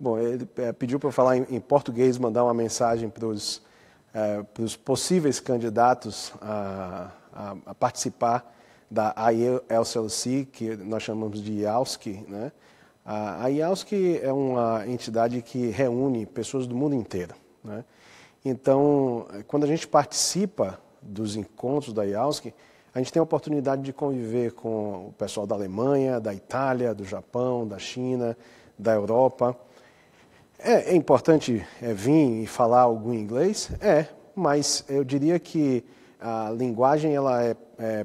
Bom, ele é, pediu para eu falar em, português, mandar uma mensagem para os é, possíveis candidatos a, a, a, participar da IELCLC, que nós chamamos de IALSC. Né? A IALSC é uma entidade que reúne pessoas do mundo inteiro. Né? Então, quando a gente participa dos encontros da IALSC, a gente tem a oportunidade de conviver com o pessoal da Alemanha, da Itália, do Japão, da China, da Europa. É, é importante é, vir e falar algum inglês? É, mas eu diria que a linguagem ela é, é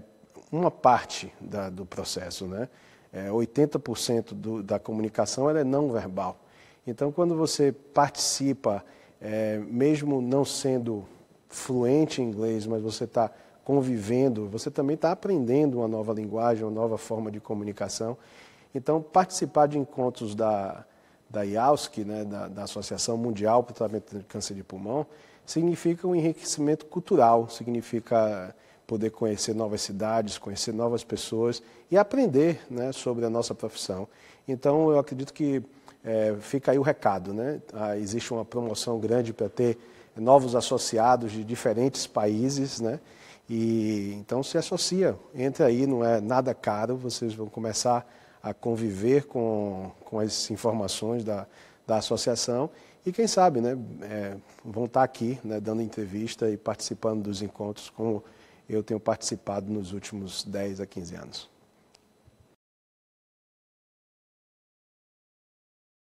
uma parte da, do processo, né? É, 80% do, da comunicação ela é não verbal. Então, quando você participa, é, mesmo não sendo fluente em inglês, mas você está convivendo, você também está aprendendo uma nova linguagem, uma nova forma de comunicação. Então, participar de encontros da, da IAUSC, né, da, da Associação Mundial para o Tratamento de Câncer de Pulmão, significa um enriquecimento cultural, significa poder conhecer novas cidades, conhecer novas pessoas e aprender né, sobre a nossa profissão. Então, eu acredito que é, fica aí o recado. Né? Ah, existe uma promoção grande para ter novos associados de diferentes países, né? E então se associa, entra aí, não é nada caro, vocês vão começar a conviver com, com as informações da, da associação e quem sabe né, é, vão estar aqui né, dando entrevista e participando dos encontros como eu tenho participado nos últimos 10 a 15 anos.